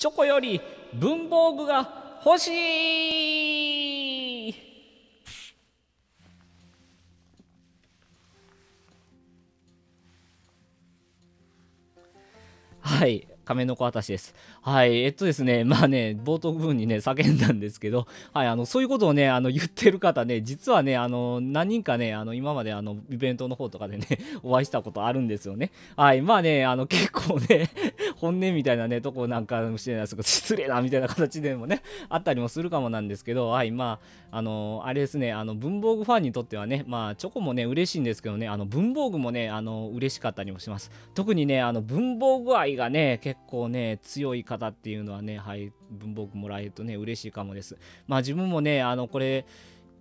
チョコより文房具が欲しいはい。亀の子私です。はい。えっとですね、まあね、冒頭部分にね、叫んだんですけど、はい、あの、そういうことをね、あの、言ってる方ね、実はね、あの、何人かね、あの、今まであの、イベントの方とかでね、お会いしたことあるんですよね。はい。まあね、あの、結構ね本音みたいなね、とこなんかもしれないですけど、失礼なみたいな形でもね、あったりもするかもなんですけど、はい、まあ、あのー、あれですね、あの、文房具ファンにとってはね、まあ、チョコもね、嬉しいんですけどね、あの、文房具もね、あの、嬉しかったりもします。特にね、あの、文房具愛がね、結構ね、強い方っていうのはね、はい、文房具もらえるとね、嬉しいかもです。まあ、自分もね、あの、これ、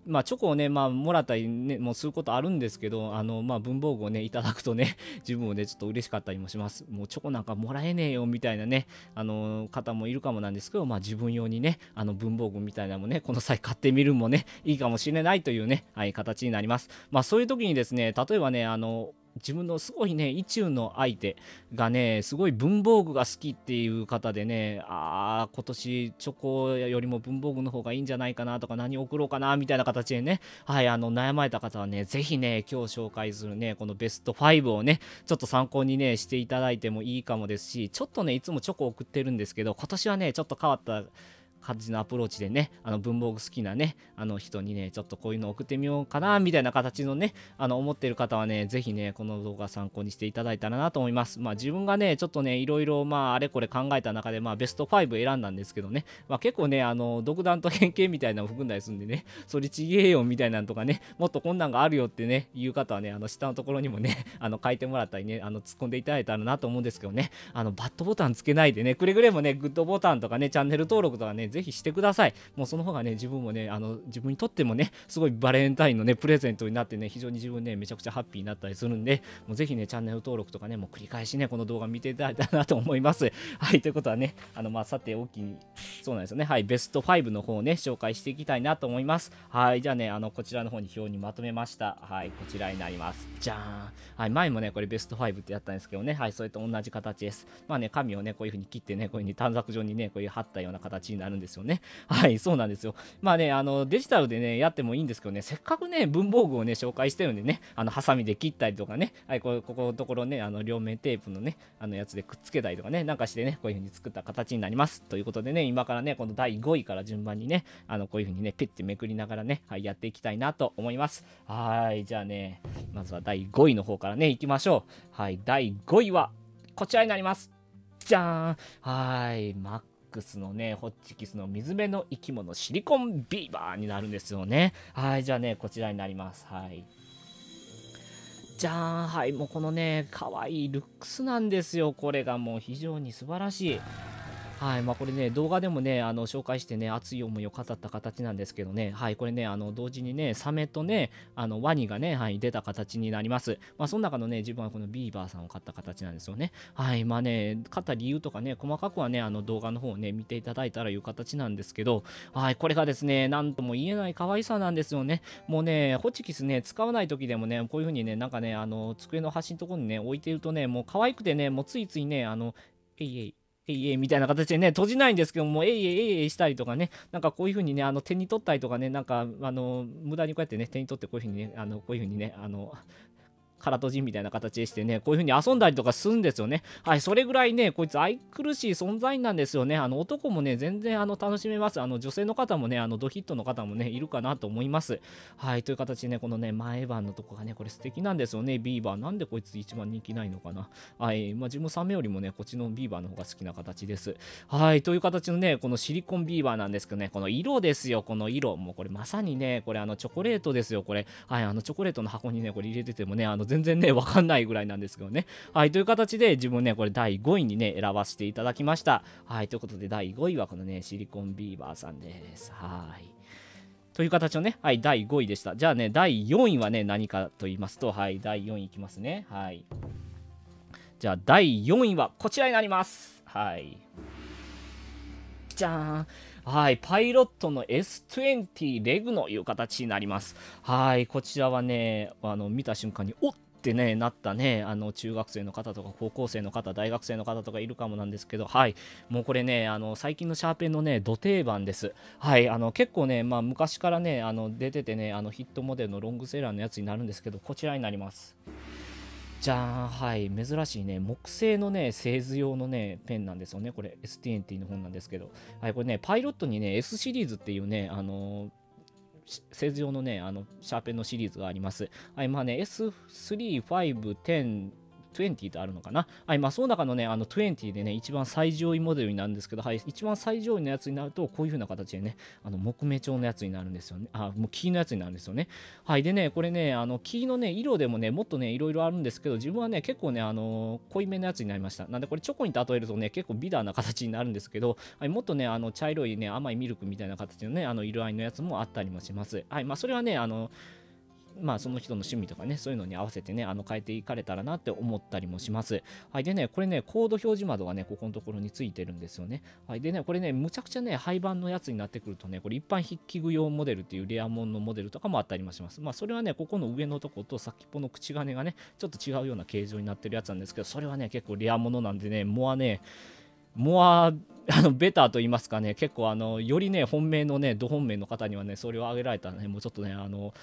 まあ、チョコをね、まあ、もらったり、ね、もうすることあるんですけど、あの、まあ、文房具をね、いただくとね、自分もね、ちょっと嬉しかったりもします。もうチョコなんかもらえねえよ、みたいなね、あの、方もいるかもなんですけど、まあ、自分用にね、あの、文房具みたいなのもね、この際買ってみるもね、いいかもしれないというね、はい、形になります。まあ、そういう時にですね、例えばね、あの、自分のすごいね、意中の相手がね、すごい文房具が好きっていう方でね、ああ、今年チョコよりも文房具の方がいいんじゃないかなとか、何送ろうかなみたいな形でね、はい、あの、悩まれた方はね、ぜひね、今日紹介するね、このベスト5をね、ちょっと参考にね、していただいてもいいかもですし、ちょっとね、いつもチョコ送ってるんですけど、今年はね、ちょっと変わった、感じのアプローチでね、あの文房具好きなね、あの人にね、ちょっとこういうの送ってみようかな、みたいな形のね、あの思ってる方はね、ぜひね、この動画参考にしていただいたらなと思います。まあ自分がね、ちょっとね、いろいろまああれこれ考えた中で、まあベスト5選んだんですけどね、まあ結構ね、あの独断と偏見みたいなのを含んだりするんでね、それちげえよみたいなんとかね、もっとこんなんがあるよってね、いう方はね、あの下のところにもね、あの書いてもらったりね、あの突っ込んでいただいたらなと思うんですけどね、あのバットボタンつけないでね、くれぐれもね、グッドボタンとかね、チャンネル登録とかね、ぜひしてください。もうその方がね、自分もね、あの、自分にとってもね、すごいバレンタインのね、プレゼントになってね、非常に自分ね、めちゃくちゃハッピーになったりするんで、もうぜひね、チャンネル登録とかね、もう繰り返しね、この動画見ていただいたらなと思います。はい、ということはね、あの、まあ、さて、大きい、そうなんですよね、はい、ベスト5の方をね、紹介していきたいなと思います。はい、じゃあね、あの、こちらの方に表にまとめました。はい、こちらになります。じゃーん。はい、前もね、これベスト5ってやったんですけどね、はい、それと同じ形です。まあね、紙をね、こういう風に切ってね、こういう風に短冊状にね、こういう貼ったような形になるんんですよね。はい、そうなんですよ。まあね、あの、デジタルでね、やってもいいんですけどね、せっかくね、文房具をね、紹介してるんでね、あの、ハサミで切ったりとかね、はい、ここのところね、あの、両面テープのね、あのやつでくっつけたりとかね、なんかしてね、こういう風に作った形になります。ということでね、今からね、この第5位から順番にね、あの、こういう風にね、ピッてめくりながらね、はい、やっていきたいなと思います。はい、じゃあね、まずは第5位の方からね、いきましょう。はい、第5位は、こちらになります。じゃーん。はい、ックスのね、ホッチキスの水辺の生き物、シリコンビーバーになるんですよね。はい、じゃあね、こちらになります。はい。じゃーん、はい、もうこのね、可愛いルックスなんですよ。これがもう非常に素晴らしい。はいまあ、これね、動画でもね、あの紹介してね、熱い思いを語った形なんですけどね、はい、これね、あの同時にね、サメとね、あのワニがね、はい、出た形になります。まあ、その中のね、自分はこのビーバーさんを買った形なんですよね。はい、まあね、買った理由とかね、細かくはね、あの動画の方をね、見ていただいたらいう形なんですけど、はい、これがですね、なんとも言えない可愛さなんですよね。もうね、ホチキスね、使わない時でもね、こういう風にね、なんかね、あの、机の端のところにね、置いてるとね、もう可愛くてね、もうついついね、あの、えいえい、えいえいみたいな形でね、閉じないんですけども、えいえいえいしたりとかね、なんかこういうふうにね、あの手に取ったりとかね、なんか、あの、無駄にこうやってね、手に取ってこういうふうにね、あの、こういうふうにね、あの、空と人みたいな形でしてね、こういう風に遊んだりとかするんですよね。はい、それぐらいね、こいつ愛くるしい存在なんですよね。あの、男もね、全然あの、楽しめます。あの、女性の方もね、あの、ドヒットの方もね、いるかなと思います。はい、という形でね、このね、前歯のとこがね、これ素敵なんですよね、ビーバー。なんでこいつ一番人気ないのかな。はい、まあ、自分サメよりもね、こっちのビーバーの方が好きな形です。はい、という形のね、このシリコンビーバーなんですけどね、この色ですよ、この色。もうこれまさにね、これあの、チョコレートですよ、これ。はい、あの、チョコレートの箱にね、これ入れててもね、あの、全然ね、わかんないぐらいなんですけどね。はい、という形で自分ね、これ第5位にね、選ばせていただきました。はい、ということで第5位はこのね、シリコンビーバーさんです。はい。という形のね、はい、第5位でした。じゃあね、第4位はね、何かと言いますと、はい、第4位いきますね。はい。じゃあ、第4位はこちらになります。はい。じゃーん。はい、パイロットの S20 レグのいう形になります。はい、こちらはね、あの、見た瞬間に、おっってね、なったね、あの、中学生の方とか、高校生の方、大学生の方とかいるかもなんですけど、はい、もうこれね、あの、最近のシャーペンのね、土定番です。はい、あの、結構ね、まあ、昔からね、あの、出ててね、あの、ヒットモデルのロングセーラーのやつになるんですけど、こちらになります。じゃん、はい、珍しいね、木製のね、製図用のね、ペンなんですよね、これ、STNT の本なんですけど、はい、これね、パイロットにね、S シリーズっていうね、あのー製図用のね、あの、シャーペンのシリーズがあります。はい、まあね、S3、5、10、20とあるのかな。はい、まあ、その中のね、あの20でね、一番最上位モデルになるんですけど、はい、一番最上位のやつになると、こういう風な形でね、あの木目調のやつになるんですよね。あ、もう木のやつになるんですよね。はい、でね、これね、あの木のね、色でもね、もっとね、いろいろあるんですけど、自分はね、結構ね、あの濃いめのやつになりました。なんで、これチョコに例えるとね、結構ビダーな形になるんですけど、はい、もっとね、あの茶色いね、甘いミルクみたいな形のね、あの色合いのやつもあったりもします。はい、まあ、それはね、あの、まあその人の趣味とかね、そういうのに合わせてね、あの変えていかれたらなって思ったりもします。はい。でね、これね、コード表示窓がね、ここのところについてるんですよね。はい。でね、これね、むちゃくちゃね、廃盤のやつになってくるとね、これ一般筆記具用モデルっていうレアモンのモデルとかもあったりもします。まあそれはね、ここの上のとこと先っぽの口金がね、ちょっと違うような形状になってるやつなんですけど、それはね、結構レアものなんでね、モアね、モア あのベターと言いますかね、結構あの、よりね、本命のね、ど本命の方にはね、それを挙げられたらね、もうちょっとね、あの、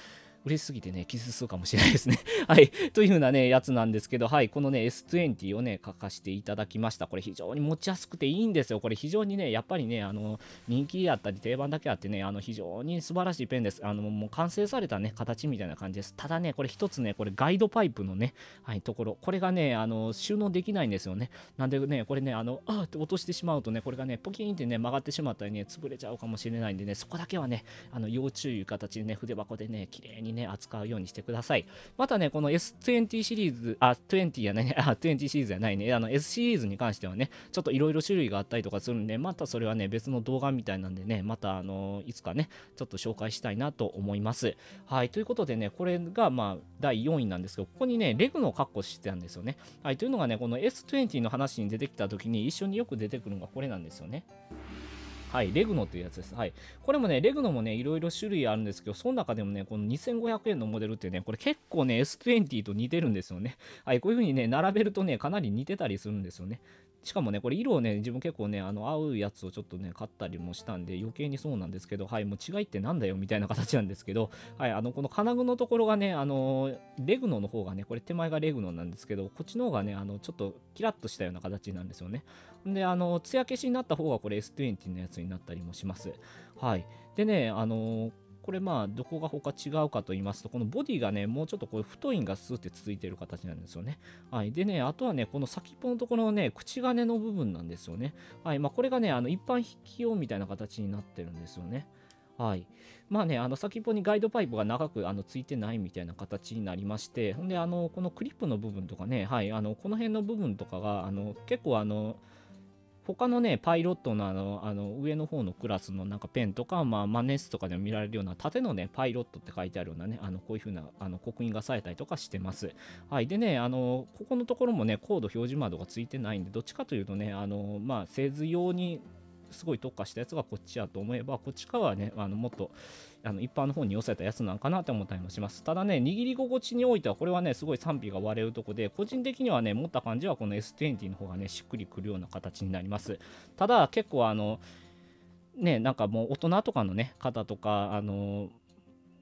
嬉しすぎてね、キスするかもしれないですね はい。というふうなね、やつなんですけど、はい。このね、S20 をね、書かせていただきました。これ非常に持ちやすくていいんですよ。これ非常にね、やっぱりね、あの、人気やったり定番だけあってね、あの、非常に素晴らしいペンです。あの、もう完成されたね、形みたいな感じです。ただね、これ一つね、これガイドパイプのね、はい、ところ。これがね、あの、収納できないんですよね。なんでね、これね、あの、あーって落としてしまうとね、これがね、ポキンってね、曲がってしまったりね、潰れちゃうかもしれないんでね、そこだけはね、あの、要注意形でね、筆箱でね、綺麗にね、ね、扱うようにしてください。またね、この S20 シリーズ、あ、20やね、あ、20シリーズじゃないね、あの S シリーズに関してはね、ちょっといろいろ種類があったりとかするんで、またそれはね、別の動画みたいなんでね、また、あのいつかね、ちょっと紹介したいなと思います。はい、ということでね、これが、まあ、第4位なんですけど、ここにね、レグの格好してたんですよね。はい、というのがね、この S20 の話に出てきた時に一緒によく出てくるのがこれなんですよね。はい、レグノというやつです。はい。これもね、レグノもね、いろいろ種類あるんですけど、その中でもね、この2500円のモデルってね、これ結構ね、S20 と似てるんですよね。はい、こういう風にね、並べるとね、かなり似てたりするんですよね。しかもね、これ色をね、自分結構ね、あの、合うやつをちょっとね、買ったりもしたんで、余計にそうなんですけど、はい、もう違いってなんだよ、みたいな形なんですけど、はい、あの、この金具のところがね、あの、レグノの方がね、これ手前がレグノなんですけど、こっちの方がね、あの、ちょっとキラッとしたような形なんですよね。で、あの、艶消しになった方がこれ S20 のやつになったりもします。はい。でね、あのこれまあどこが他違うかと言いますと、このボディがね、もうちょっとこう太いんがスーって続いてる形なんですよね。はい。でね、あとはね、この先っぽのところのね、口金の部分なんですよね。はい。まあこれがね、あの一般引き用みたいな形になってるんですよね。はい。まあね、あの先っぽにガイドパイプが長くあのついてないみたいな形になりまして、ほんで、あの、このクリップの部分とかね、はい、あの、この辺の部分とかが、あの、結構あの、他のね、パイロットのあの、あの上の方のクラスのなんかペンとか、まあ、マネスとかでも見られるような縦のね、パイロットって書いてあるようなね、あの、こういう風な、あの、刻印がされたりとかしてます。はい。でね、あの、ここのところもね、ード表示窓がついてないんで、どっちかというとね、あの、まあ、製図用にすごい特化したやつがこっちやと思えば、こっち側はね、あのもっとあの一般の方に寄せたやつなんかなって思ったりもします。ただね、握り心地においては、これはね、すごい賛否が割れるとこで、個人的にはね、持った感じはこの S20 の方がね、しっくりくるような形になります。ただ、結構あの、ね、なんかもう大人とかのね、方とか、あの、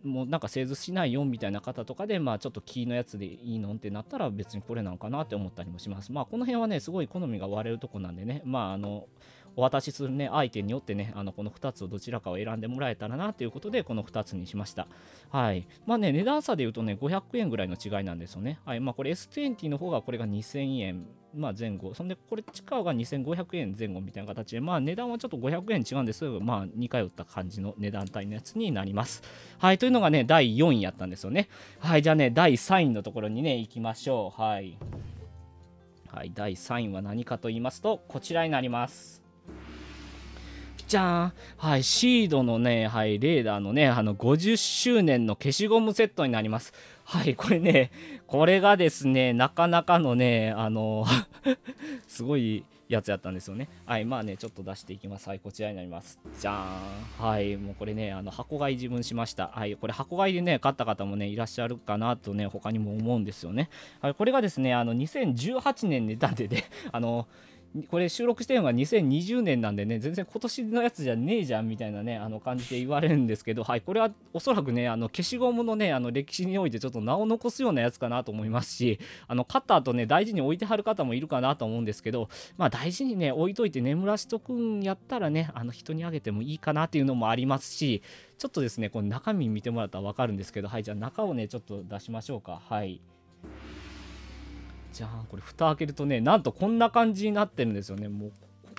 もうなんか製図しないよみたいな方とかで、まあちょっとキーのやつでいいのってなったら別にこれなのかなって思ったりもします。まあこの辺はね、すごい好みが割れるとこなんでね、まああの、お渡しするね、相手によってね、あの、この2つをどちらかを選んでもらえたらなということで、この2つにしました。はい。まあね、値段差で言うとね、500円ぐらいの違いなんですよね。はい。まあこれ S20 の方がこれが2000円。まあ、前後。そんで、これ、地下が2500円前後みたいな形で、まあ、値段はちょっと500円違うんですけど、まあ、回打った感じの値段帯のやつになります。はい、というのがね、第4位やったんですよね。はい、じゃあね、第3位のところにね、行きましょう。はい。はい、第3位は何かと言いますと、こちらになります。ちゃん、はい、シードのね、はい、レーダーのね、あの、50周年の消しゴムセットになります。はい、これね、これがですね、なかなかのね、あの すごい、やつやったんですよね。はい、まあね、ちょっと出していきます。はい、こちらになります。じゃーん。はい、もうこれね、あの、箱買い自分しました。はい、これ箱買いでね、買った方もね、いらっしゃるかなとね、他にも思うんですよね。はい、これがですね、あの、2018年に出たんでね、あの、これ収録してるのが2020年なんでね、全然今年のやつじゃねえじゃんみたいなね、あの感じで言われるんですけど、はい、これはおそらくね、あの消しゴムのね、あの歴史においてちょっと名を残すようなやつかなと思いますし、あのカッターとね、大事に置いてはる方もいるかなと思うんですけど、まあ大事にね、置いといて眠らしとくんやったらね、あの人にあげてもいいかなっていうのもありますし、ちょっとですね、この中身見てもらったら分かるんですけど、はい、じゃあ中をね、ちょっと出しましょうか。はい。じゃんこれ蓋開けるとねなんとこんな感じになってるんですよねもう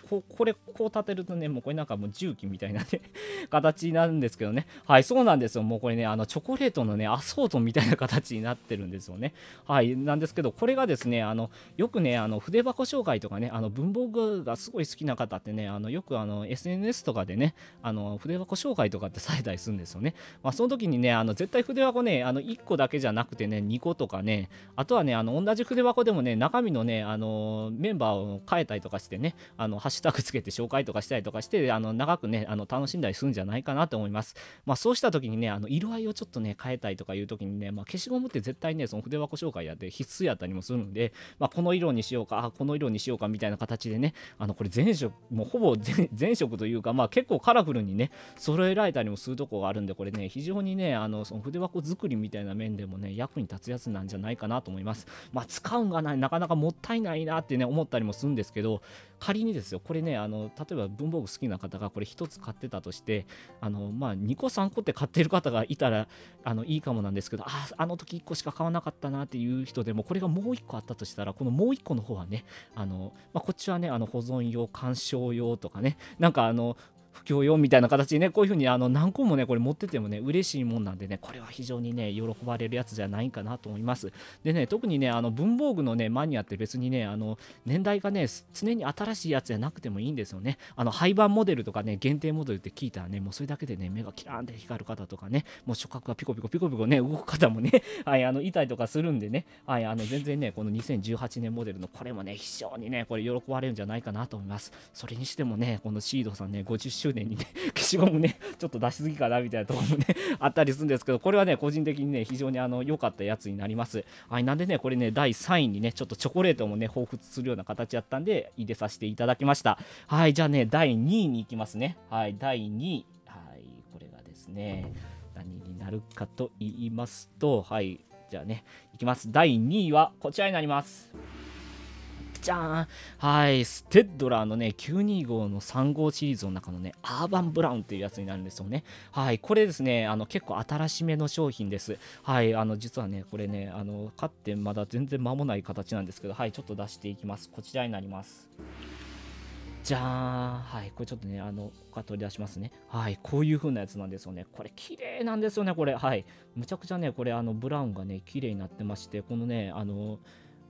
ここれ、こう立てるとね、もうこれなんかもう重機みたいなね 形なんですけどね。はい、そうなんですよ。もうこれね、あの、チョコレートのね、アソートみたいな形になってるんですよね。はい、なんですけど、これがですね、あの、よくね、あの、筆箱紹介とかね、あの、文房具がすごい好きな方ってね、あの、よくあの、SNS とかでね、あの、筆箱紹介とかってされたりするんですよね。まあ、その時にね、あの、絶対筆箱ね、あの、1個だけじゃなくてね、2個とかね、あとはね、あの、同じ筆箱でもね、中身のね、あの、メンバーを変えたりとかしてね、あの、シュタグつけて紹介とかしたりとかして、あの、長くね、あの、楽しんだりするんじゃないかなと思います。まあ、そうした時にね、あの、色合いをちょっとね、変えたいとかいう時にね、まあ、消しゴムって絶対ね、その筆箱紹介やって必須やったりもするので、まあ、この色にしようか、あ、この色にしようかみたいな形でね、あの、これ全色、もうほぼ全色というか、まあ、結構カラフルにね、揃えられたりもするとこがあるんで、これね、非常にね、あの、その筆箱作りみたいな面でもね、役に立つやつなんじゃないかなと思います。まあ、使うんがない、なかなかもったいないなってね、思ったりもするんですけど、仮にですよこれねあの例えば文房具好きな方がこれ1つ買ってたとしてあの、まあ、2個3個って買ってる方がいたらあのいいかもなんですけどあああの時1個しか買わなかったなっていう人でもこれがもう1個あったとしたらこのもう1個の方はねあの、まあ、こっちはねあの保存用鑑賞用とかねなんかあの不況よみたいな形でねこういうふうにあの何個もねこれ持っててもね嬉しいもんなんでねこれは非常にね喜ばれるやつじゃないかなと思いますでね特にねあの文房具のねマニアって別にねあの年代がね常に新しいやつじゃなくてもいいんですよねあの廃盤モデルとかね限定モデルって聞いたらねもうそれだけでね目がキラーンって光る方とかねもう触覚がピコピコピコピコね動く方もね はいあのいたりとかするんでねはいあの全然ねこの2018年モデルのこれもね非常にねこれ喜ばれるんじゃないかなと思いますそれにしてもねこのシードさんね50周周年にね 消しゴムねちょっと出しすぎかなみたいなところもね あったりするんですけどこれはね個人的にね非常にあの良かったやつになりますはいなんでねこれね第3位にねちょっとチョコレートもね彷彿するような形やったんで入れさせていただきましたはいじゃあね第2位に行きますねはい第2位はいこれがですね何になるかと言いますとはいじゃあねいきます第2位はこちらになりますちゃん。はい、ステッドラーのね、925の3号シリーズの中のね、アーバンブラウンっていうやつになるんですよね。はい、これですね、あの結構新しめの商品です。はい、あの実はね、これね、あの買ってまだ全然間もない形なんですけど、はい、ちょっと出していきます。こちらになります。じゃーん。はい。これちょっとね、あの、他取り出しますね。はい。こういう風なやつなんですよね。これ、綺麗なんですよね、これ。はい。むちゃくちゃね、これ、あの、ブラウンがね、綺麗になってまして、このね、あのー、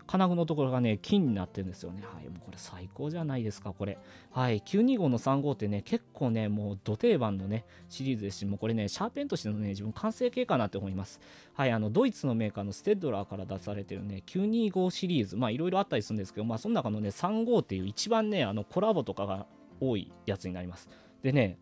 金具のところがね、金になってるんですよね。はい、もうこれ最高じゃないですか、これ。はい、925の3号ってね、結構ね、もう土定番のね、シリーズですし、もうこれね、シャーペンとしてのね、自分完成形かなって思います。はい、あの、ドイツのメーカーのステッドラーから出されてるね、925シリーズ、まあいろいろあったりするんですけど、まあその中のね、3号っていう一番ね、あの、コラボとかが多いやつになります。でね、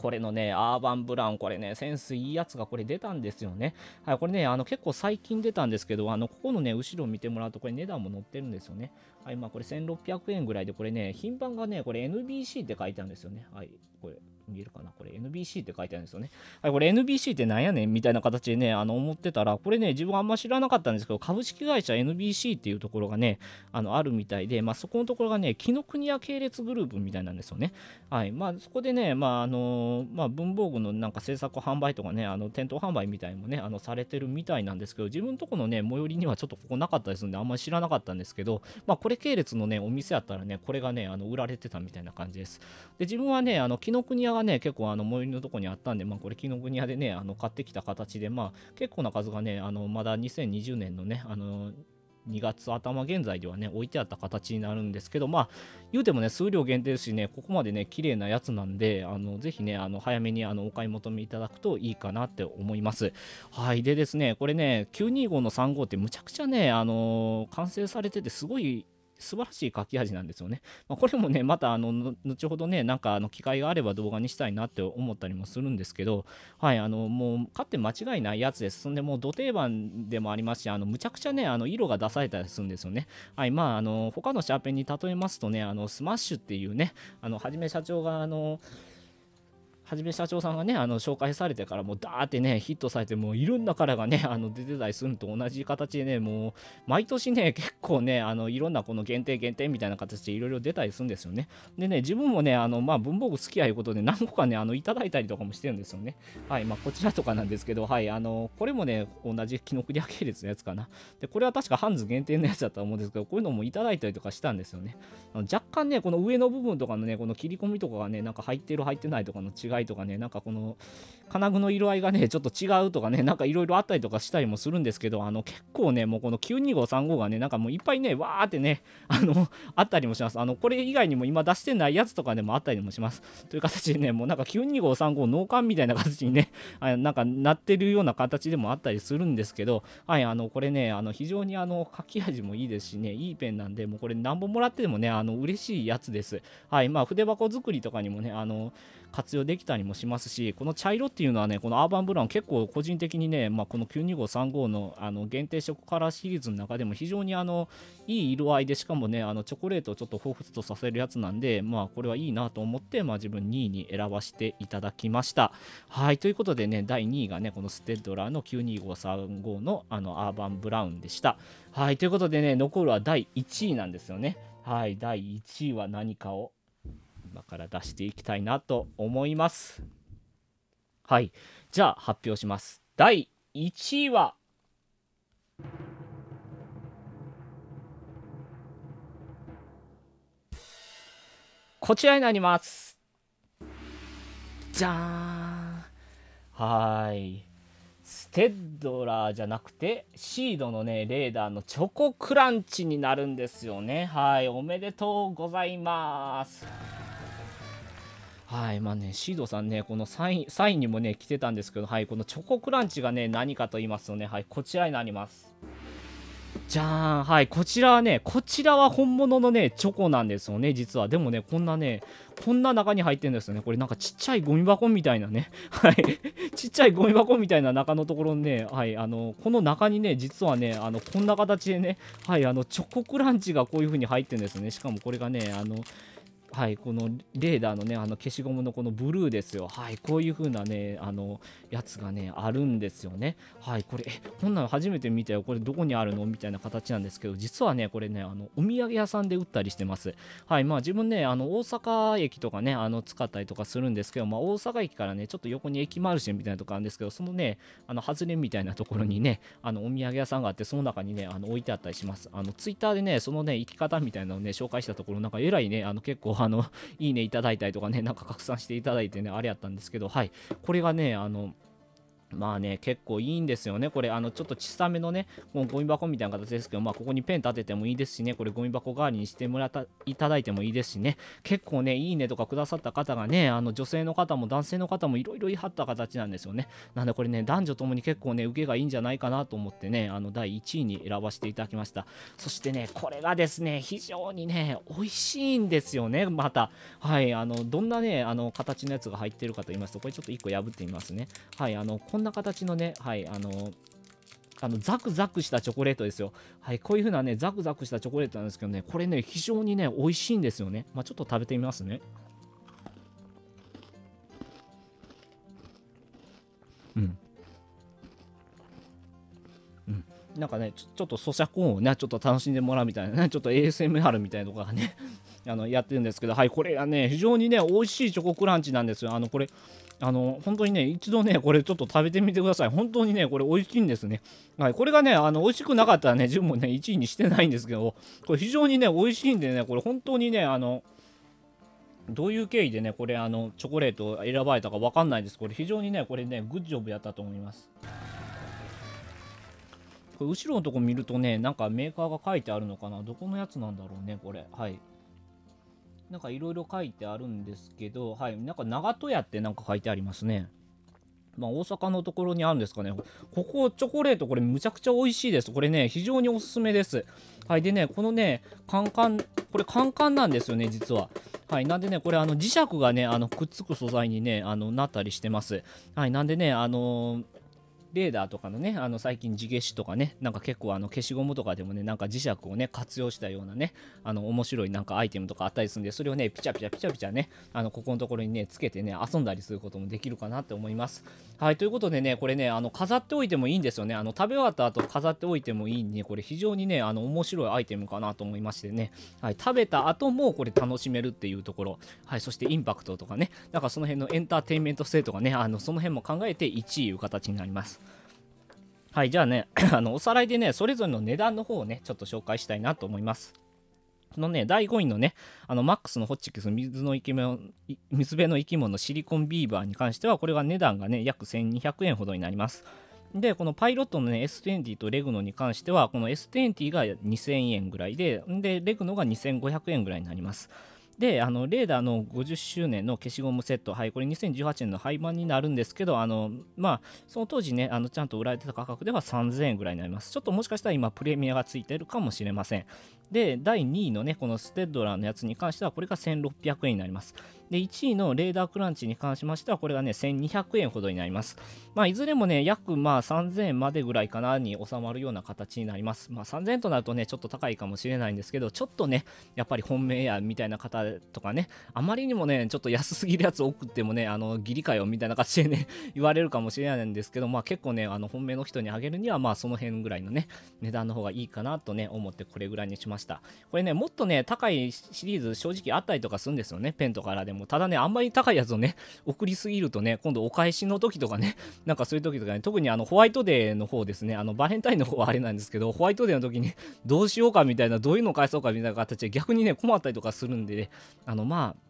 これのね、アーバンブラウン、これね、センスいいやつがこれ出たんですよね。はい、これね、あの結構最近出たんですけど、あの、ここのね、後ろを見てもらうと、これ値段も載ってるんですよね。はい、まあこれ1600円ぐらいで、これね、品番がね、これ NBC って書いてあるんですよね。はい、これ。見えるかなこれ NBC って書いてあるんですよね。はい、これ NBC ってなんやねんみたいな形でね、あの思ってたら、これね、自分あんま知らなかったんですけど、株式会社 NBC っていうところがね、あのあるみたいで、まあ、そこのところがね、紀ノ国屋系列グループみたいなんですよね。はい、まあ、そこでね、まあ、あのまあ、文房具のなんか制作販売とかね、あの店頭販売みたいもね、あのされてるみたいなんですけど、自分とこのね、最寄りにはちょっとここなかったですんで、あんまり知らなかったんですけど、まあ、これ系列のね、お店やったらね、これがね、あの売られてたみたいな感じです。で、自分はね、あの紀ノ国屋がはね、結構あの、最寄りのとこにあったんで、まあ、これ、紀ノ国屋でね、あの、買ってきた形で、まあ、結構な数がね、あの、まだ2020年のね、あの、2月頭現在ではね、置いてあった形になるんですけど、まあ、言うてもね、数量限定ですしね、ここまでね、綺麗なやつなんで、あの、ぜひね、あの、早めにあの、お買い求めいただくといいかなって思います。はい。でですね、これね、925の3号ってむちゃくちゃね、あのー、完成されててすごい素晴らしい書き味なんですよね。まあ、これもね、またあの後ほどね、なんかあの機会があれば動画にしたいなって思ったりもするんですけど、はい、あのもう買って間違いないやつです。そんでもう土定番でもありますし、あのむちゃくちゃね、あの色が出されたりするんですよね。はい、まあ、あの他のシャーペンに例えますとね、あのスマッシュっていうね、あのはじめ社長があの、はじめ社長さんがね、あの紹介されてから、もうダーってね、ヒットされて、もういろんなからがね、あの出てたりするのと同じ形でね、もう毎年ね、結構ね、あのいろんなこの限定限定みたいな形でいろいろ出たりするんですよね。でね、自分もね、あのまあ文房具好きやいうことで何個かね、あのいただいたりとかもしてるんですよね。はい、まあこちらとかなんですけど、はい、あの、これもね、同じキノクリ系列のやつかな。で、これは確かハンズ限定のやつだったと思うんですけど、こういうのもいただいたりとかしたんですよね。あの若干ね、この上の部分とかのね、この切り込みとかがね、なんか入ってる入ってないとかの違いいとかね、なんかこの金具の色合いがね、ちょっと違うとかね、なんかいろいろあったりとかしたりもするんですけど、あの結構ね、もうこの92535がね、なんかもういっぱいね、わーってね、あの あったりもします。あの、これ以外にも今出してないやつとかでもあったりもします。という形でね、もうなんか92535農館みたいな形にね、あなんかなってるような形でもあったりするんですけど、はい、あの、これね、あの非常にあの書き味もいいですしね、いいペンなんで、もうこれ何本もらってでもね、あの嬉しいやつです。はい、まあ筆箱作りとかにもね、あの、活用できたりもしますしこの茶色っていうのはねこのアーバンブラウン結構個人的にね、まあ、この925、35のあの限定色カラーシリーズの中でも非常にあのいい色合いでしかもねあのチョコレートをちょっと彷彿とさせるやつなんでまあこれはいいなと思って、まあ、自分2位に選ばせていただきましたはいということでね第2位がねこのステッドラーの92535のあのアーバンブラウンでしたはいということでね残るは第1位なんですよねはい第1位は何かを今から出していきたいなと思いますはいじゃあ発表します第1位はこちらになりますじゃんはいステッドラーじゃなくてシードのねレーダーのチョコクランチになるんですよねはいおめでとうございますはい、まあね、シードさんね、このサイン、サインにもね、来てたんですけど、はい、このチョコクランチがね、何かと言いますとね、はい、こちらになります。じゃーん、はい、こちらはね、こちらは本物のね、チョコなんですよね、実は。でもね、こんなね、こんな中に入ってるんですよね。これなんかちっちゃいゴミ箱みたいなね、はい、ちっちゃいゴミ箱みたいな中のところね、はい、あの、この中にね、実はね、あの、こんな形でね、はい、あの、チョコクランチがこういう風に入ってるんですね。しかもこれがね、あの、はい、このレーダーのね、あの消しゴムのこのブルーですよ。はい、こういう風なね、あの、やつがね、あるんですよね。はい、これ、え、こんなの初めて見たよ。これどこにあるのみたいな形なんですけど、実はね、これね、あの、お土産屋さんで売ったりしてます。はい、まあ自分ね、あの、大阪駅とかね、あの、使ったりとかするんですけど、まあ大阪駅からね、ちょっと横に駅マルシェみたいなとこあるんですけど、そのね、あの、外れみたいなところにね、あの、お土産屋さんがあって、その中にね、あの、置いてあったりします。あの、ツイッターでね、そのね、行き方みたいなのをね、紹介したところ、なんかえらいね、あの、結構、あの、いいねいただいたりとかね、なんか拡散していただいてね、あれやったんですけど、はい、これがね、あの、まあね、結構いいんですよね。これ、あの、ちょっと小さめのね、もうゴミ箱みたいな形ですけど、まあ、ここにペン立ててもいいですしね、これゴミ箱代わりにしてもらった、いただいてもいいですしね、結構ね、いいねとかくださった方がね、あの、女性の方も男性の方もいろいろ言い張った形なんですよね。なんでこれね、男女ともに結構ね、受けがいいんじゃないかなと思ってね、あの、第1位に選ばせていただきました。そしてね、これがですね、非常にね、美味しいんですよね、また。はい、あの、どんなね、あの、形のやつが入ってるかと言いますと、これちょっと1個破ってみますね。はい、あの、こんな形のね、はい、あのあのザクザクしたチョコレートですよ。はい、こういう風なね、ザクザクしたチョコレートなんですけどね、これね、非常にね、美味しいんですよね。まあ、ちょっと食べてみますね。うん。うん。なんかねちょ、ちょっと咀嚼音をね、ちょっと楽しんでもらうみたいなね、ちょっと ASMR みたいなとかね あのやってるんですけど、はい、これがね、非常にね、美味しいチョコクランチなんですよ。あの、これ、あの本当にね、一度ね、これちょっと食べてみてください。本当にね、これ美味しいんですね。はい、これがね、あの美味しくなかったらね、自分もね、1位にしてないんですけど、これ非常にね、美味しいんでね、これ本当にね、あの、どういう経緯でね、これ、あの、チョコレート選ばれたか分かんないです。これ非常にね、これね、グッジョブやったと思います。これ後ろのとこ見るとね、なんかメーカーが書いてあるのかな。どこのやつなんだろうね、これ。はい。なんかいろいろ書いてあるんですけど、はい、なんか長門屋ってなんか書いてありますね。まあ、大阪のところにあるんですかね。ここ、チョコレート、これ、むちゃくちゃ美味しいです。これね、非常におすすめです。はい、でね、このね、カンカン、これ、カンカンなんですよね、実は。はい、なんでね、これ、あの、磁石がね、あの、くっつく素材にね、あの、なったりしてます。はい、なんでね、あのーレーダーとかのね、あの最近地消しとかね、なんか結構あの消しゴムとかでもね、なんか磁石をね、活用したようなね、あの面白いなんかアイテムとかあったりするんで、それをね、ピチャピチャピチャピチャね、あのここのところにね、つけてね、遊んだりすることもできるかなって思います。はい、ということでね、これね、あの飾っておいてもいいんですよね。あの食べ終わった後飾っておいてもいいんで、これ非常にね、あの面白いアイテムかなと思いましてね、はい、食べた後もこれ楽しめるっていうところ、はい、そしてインパクトとかね、なんかその辺のエンターテインメント性とかね、あのその辺も考えて1位いう形になります。はい、じゃあね、あのおさらいでね、それぞれの値段の方をね、ちょっと紹介したいなと思います。このね、第5位のね、あの、マックスのホッチキス水の生き物、水辺の生き物シリコンビーバーに関しては、これは値段がね、約1200円ほどになります。で、このパイロットのね、S20 とレグノに関しては、この S20 が2000円ぐらいで、で、レグノが2500円ぐらいになります。であのレーダーの50周年の消しゴムセット、はい、これ2018年の廃盤になるんですけど、あのまあ、その当時ね、あのちゃんと売られてた価格では3000円ぐらいになります。ちょっともしかしたら今、プレミアがついてるかもしれません。で、第2位のね、このステッドラーのやつに関しては、これが1600円になります。で、1位のレーダークランチに関しましては、これがね、1200円ほどになります。まあ、いずれもね、約まあ3000円までぐらいかなに収まるような形になります。まあ、3000円となるとね、ちょっと高いかもしれないんですけど、ちょっとね、やっぱり本命やみたいな方とかね、あまりにもね、ちょっと安すぎるやつ送ってもね、あの、ギリかよみたいな形でね、言われるかもしれないんですけど、まあ、結構ね、あの、本命の人にあげるには、まあ、その辺ぐらいのね、値段の方がいいかなとね、思って、これぐらいにしました。した。これね、もっとね、高いシリーズ正直あったりとかするんですよね、ペンとからでも。ただね、あんまり高いやつをね、送りすぎるとね、今度お返しの時とかね、なんかそういう時とかね、特にあのホワイトデーの方ですね、あのバレンタインの方はあれなんですけど、ホワイトデーの時に どうしようかみたいな、どういうの返そうかみたいな形で逆にね、困ったりとかするんで、ね、あのまあ、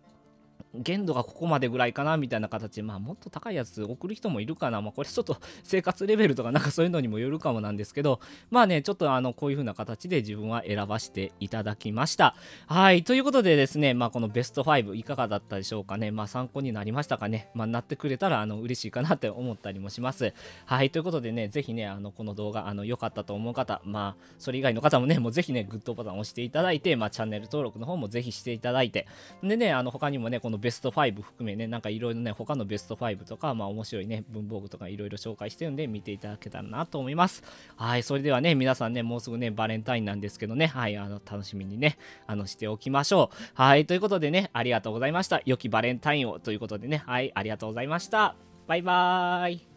限度がここまでぐらいかなみたいな形で、まあ、もっと高いやつ送る人もいるかな、まあ、これちょっと 生活レベルとかなんかそういうのにもよるかもなんですけど、まあね、ちょっとあのこういう風な形で自分は選ばせていただきました。はい、ということでですね、まあ、このベスト5いかがだったでしょうかね、まあ、参考になりましたかね、まあ、なってくれたらあの嬉しいかなって思ったりもします。はい、ということでね、ぜひね、あのこの動画あの良かったと思う方、まあ、それ以外の方もね、もうぜひね、グッドボタンを押していただいて、まあ、チャンネル登録の方もぜひしていただいて、でね、あの他にもね、このベスト5含めね、なんかいろいろね、他のベスト5とか、まあ面白いね、文房具とかいろいろ紹介してるんで、見ていただけたらなと思います。はい、それではね、皆さんね、もうすぐね、バレンタインなんですけどね、はい、あの、楽しみにね、あの、しておきましょう。はい、ということでね、ありがとうございました。良きバレンタインをということでね、はい、ありがとうございました。バイバーイ。